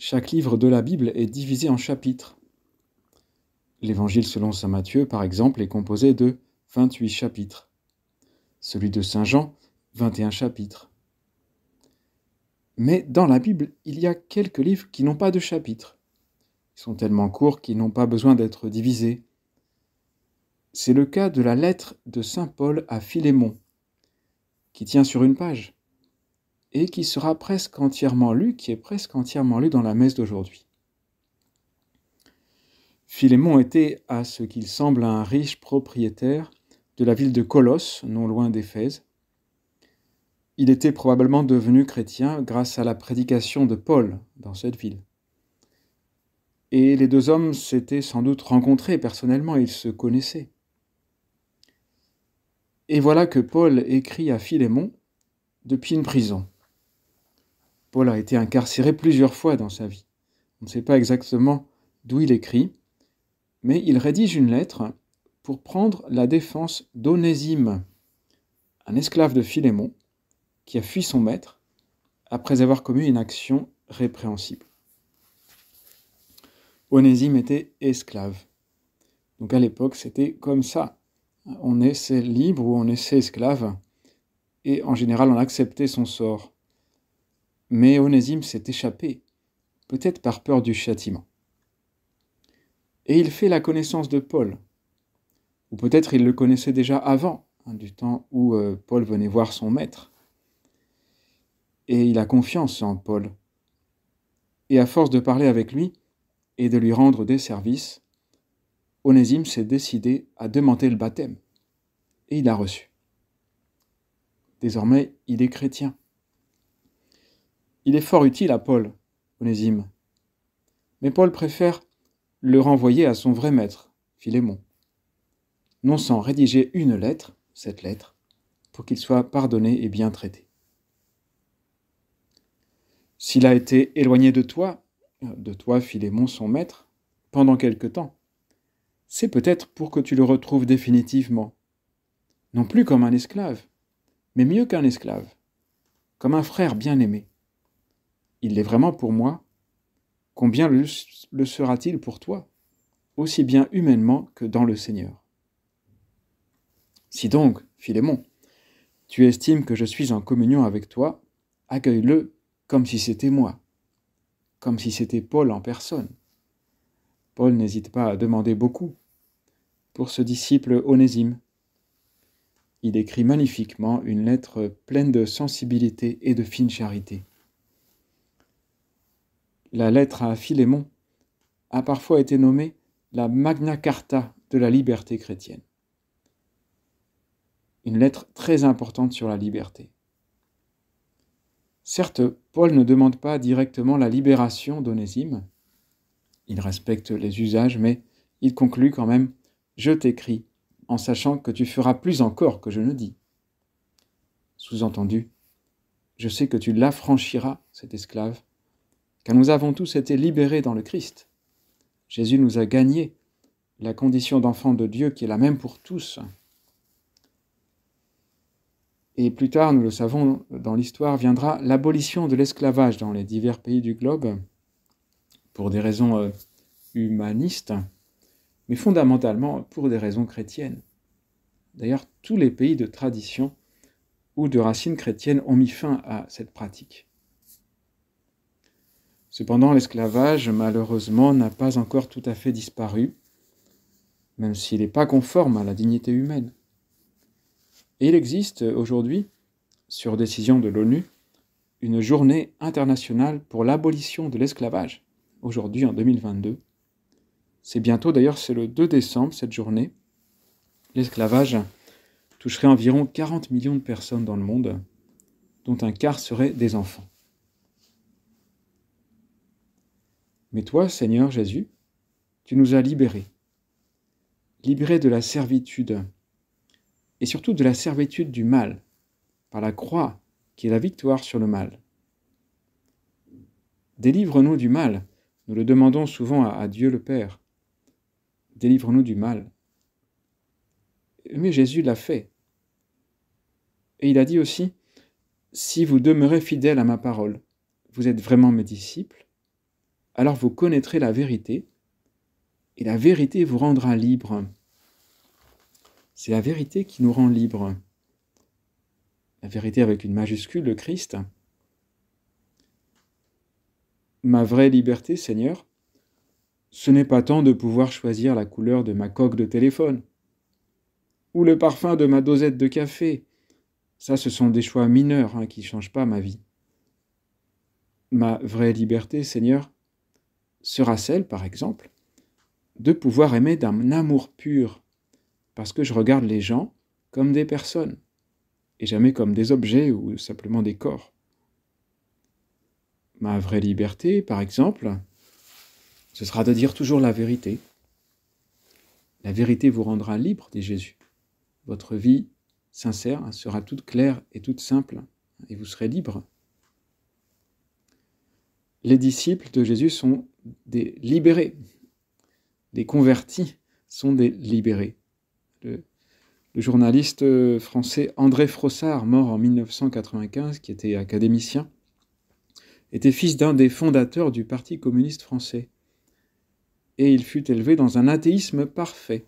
chaque livre de la Bible est divisé en chapitres. L'évangile selon Saint Matthieu, par exemple, est composé de 28 chapitres. Celui de Saint Jean, 21 chapitres. Mais dans la Bible, il y a quelques livres qui n'ont pas de chapitres. Ils sont tellement courts qu'ils n'ont pas besoin d'être divisés. C'est le cas de la lettre de Saint Paul à Philémon, qui tient sur une page et qui sera presque entièrement lu, qui est presque entièrement lu dans la messe d'aujourd'hui. Philémon était, à ce qu'il semble, un riche propriétaire de la ville de Colosse, non loin d'Éphèse. Il était probablement devenu chrétien grâce à la prédication de Paul dans cette ville. Et les deux hommes s'étaient sans doute rencontrés personnellement, ils se connaissaient. Et voilà que Paul écrit à Philémon depuis une prison. Paul a été incarcéré plusieurs fois dans sa vie. On ne sait pas exactement d'où il écrit, mais il rédige une lettre pour prendre la défense d'Onésime, un esclave de Philémon qui a fui son maître après avoir commis une action répréhensible. Onésime était esclave. Donc à l'époque, c'était comme ça. On est libre ou on est esclave, et en général, on acceptait son sort. Mais Onésime s'est échappé, peut-être par peur du châtiment. Et il fait la connaissance de Paul. Ou peut-être il le connaissait déjà avant, hein, du temps où euh, Paul venait voir son maître. Et il a confiance en Paul. Et à force de parler avec lui et de lui rendre des services, Onésime s'est décidé à demander le baptême. Et il l'a reçu. Désormais, il est chrétien. Il est fort utile à Paul, Onésime. Mais Paul préfère le renvoyer à son vrai maître, Philémon, non sans rédiger une lettre, cette lettre, pour qu'il soit pardonné et bien traité. S'il a été éloigné de toi, de toi Philémon son maître, pendant quelque temps, c'est peut-être pour que tu le retrouves définitivement, non plus comme un esclave, mais mieux qu'un esclave, comme un frère bien-aimé, il l'est vraiment pour moi, combien le, le sera-t-il pour toi, aussi bien humainement que dans le Seigneur Si donc, Philémon, tu estimes que je suis en communion avec toi, accueille-le comme si c'était moi, comme si c'était Paul en personne. Paul n'hésite pas à demander beaucoup pour ce disciple onésime. Il écrit magnifiquement une lettre pleine de sensibilité et de fine charité. La lettre à Philémon a parfois été nommée la Magna Carta de la liberté chrétienne. Une lettre très importante sur la liberté. Certes, Paul ne demande pas directement la libération d'Onésime. Il respecte les usages, mais il conclut quand même Je t'écris, en sachant que tu feras plus encore que je ne dis. Sous-entendu, je sais que tu l'affranchiras, cet esclave, car nous avons tous été libérés dans le Christ. Jésus nous a gagnés la condition d'enfant de Dieu qui est la même pour tous. Et plus tard, nous le savons, dans l'histoire viendra l'abolition de l'esclavage dans les divers pays du globe, pour des raisons euh, humanistes, mais fondamentalement pour des raisons chrétiennes. D'ailleurs, tous les pays de tradition ou de racines chrétiennes ont mis fin à cette pratique. Cependant, l'esclavage, malheureusement, n'a pas encore tout à fait disparu, même s'il n'est pas conforme à la dignité humaine. Et il existe aujourd'hui, sur décision de l'ONU, une journée internationale pour l'abolition de l'esclavage, aujourd'hui en 2022. C'est bientôt d'ailleurs, c'est le 2 décembre cette journée. L'esclavage toucherait environ 40 millions de personnes dans le monde, dont un quart serait des enfants. Mais toi, Seigneur Jésus, tu nous as libérés. Libérés de la servitude et surtout de la servitude du mal, par la croix qui est la victoire sur le mal. Délivre-nous du mal, nous le demandons souvent à, Dieu le Père. Délivre-nous du mal. Mais Jésus l'a fait. Et il a dit aussi, Si vous demeurez fidèles à ma parole, vous êtes vraiment mes disciples, alors vous connaîtrez la vérité, et la vérité vous rendra libre. C'est la vérité qui nous rend libre. La vérité avec une majuscule, le Christ. Ma vraie liberté, Seigneur, ce n'est pas tant de pouvoir choisir la couleur de ma coque de téléphone, ou le parfum de ma dosette de café. Ça, ce sont des choix mineurs hein, qui ne changent pas ma vie. Ma vraie liberté, Seigneur, sera celle, par exemple, de pouvoir aimer d'un amour pur, parce que je regarde les gens comme des personnes, et jamais comme des objets ou simplement des corps. Ma vraie liberté, par exemple, ce sera de dire toujours la vérité. La vérité vous rendra libre, dit Jésus. Votre vie sincère sera toute claire et toute simple, et vous serez libre les disciples de Jésus sont des libérés. Les convertis sont des libérés. Le, journaliste euh, français André Frossard, mort en 1995, qui était académicien, était fils d'un des fondateurs du Parti communiste français. Et il fut élevé dans un athéisme parfait,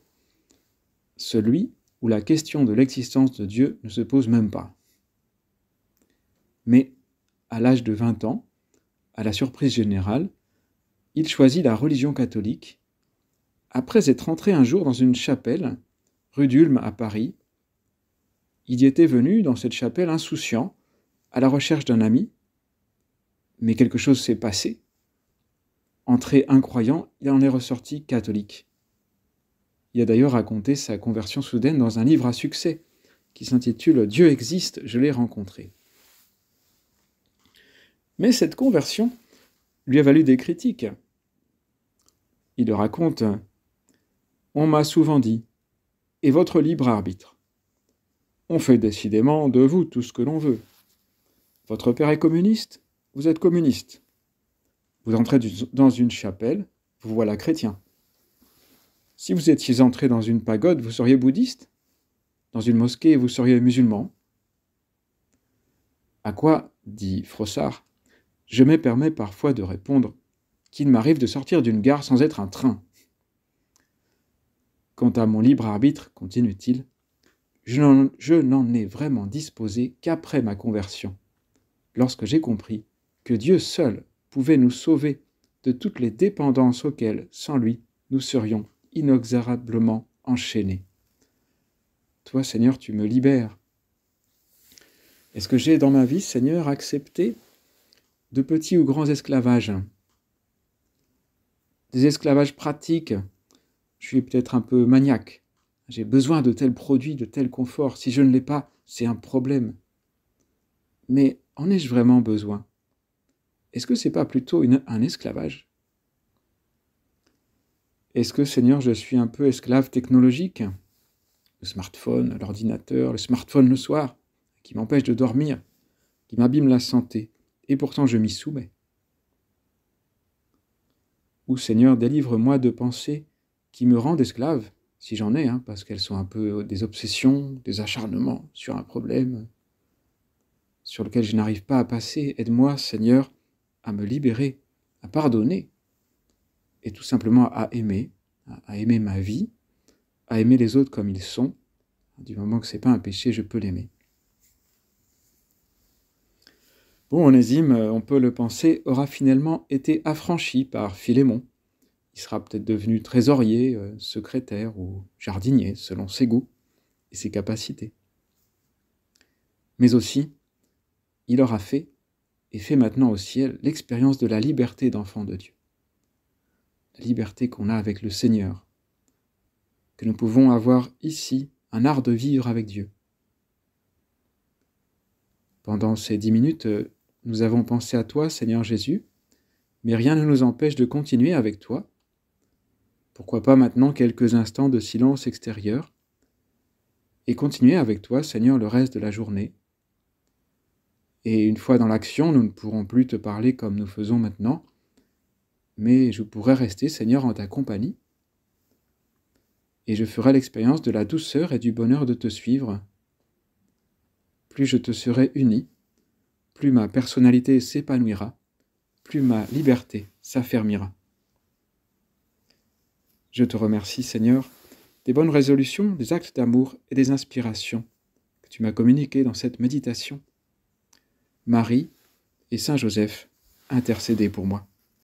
celui où la question de l'existence de Dieu ne se pose même pas. Mais à l'âge de 20 ans, à la surprise générale, il choisit la religion catholique. Après être entré un jour dans une chapelle, rue d'Ulm à Paris, il y était venu dans cette chapelle insouciant, à la recherche d'un ami. Mais quelque chose s'est passé. Entré incroyant, il en est ressorti catholique. Il a d'ailleurs raconté sa conversion soudaine dans un livre à succès qui s'intitule Dieu existe, je l'ai rencontré. Mais cette conversion lui a valu des critiques. Il raconte On m'a souvent dit, et votre libre arbitre. On fait décidément de vous tout ce que l'on veut. Votre père est communiste, vous êtes communiste. Vous entrez dans une chapelle, vous voilà chrétien. Si vous étiez entré dans une pagode, vous seriez bouddhiste Dans une mosquée, vous seriez musulman À quoi, dit Frossard, je me permets parfois de répondre qu'il m'arrive de sortir d'une gare sans être un train. Quant à mon libre arbitre, continue-t-il, je n'en ai vraiment disposé qu'après ma conversion, lorsque j'ai compris que Dieu seul pouvait nous sauver de toutes les dépendances auxquelles, sans lui, nous serions inexorablement enchaînés. Toi, Seigneur, tu me libères. Est-ce que j'ai dans ma vie, Seigneur, accepté de petits ou grands esclavages, des esclavages pratiques. Je suis peut-être un peu maniaque. J'ai besoin de tels produits, de tel confort. Si je ne l'ai pas, c'est un problème. Mais en ai-je vraiment besoin Est-ce que c'est pas plutôt un esclavage Est-ce que, Seigneur, je suis un peu esclave technologique Le smartphone, l'ordinateur, le smartphone le soir, qui m'empêche de dormir, qui m'abîme la santé et pourtant je m'y soumets. Ou Seigneur, délivre-moi de pensées qui me rendent esclave, si j'en ai, hein, parce qu'elles sont un peu des obsessions, des acharnements sur un problème sur lequel je n'arrive pas à passer. Aide-moi, Seigneur, à me libérer, à pardonner, et tout simplement à aimer, à aimer ma vie, à aimer les autres comme ils sont. Du moment que ce n'est pas un péché, je peux l'aimer. Bon, Onésime, euh, on peut le penser, aura finalement été affranchi par Philémon. Il sera peut-être devenu trésorier, euh, secrétaire ou jardinier, selon ses goûts et ses capacités. Mais aussi, il aura fait, et fait maintenant au ciel, l'expérience de la liberté d'enfant de Dieu. La liberté qu'on a avec le Seigneur, que nous pouvons avoir ici, un art de vivre avec Dieu. Pendant ces dix minutes, euh, nous avons pensé à toi, Seigneur Jésus, mais rien ne nous empêche de continuer avec toi. Pourquoi pas maintenant quelques instants de silence extérieur et continuer avec toi, Seigneur, le reste de la journée. Et une fois dans l'action, nous ne pourrons plus te parler comme nous faisons maintenant, mais je pourrai rester, Seigneur, en ta compagnie, et je ferai l'expérience de la douceur et du bonheur de te suivre. Plus je te serai uni, plus ma personnalité s'épanouira, plus ma liberté s'affermira. Je te remercie Seigneur des bonnes résolutions, des actes d'amour et des inspirations que tu m'as communiquées dans cette méditation. Marie et Saint Joseph, intercédez pour moi.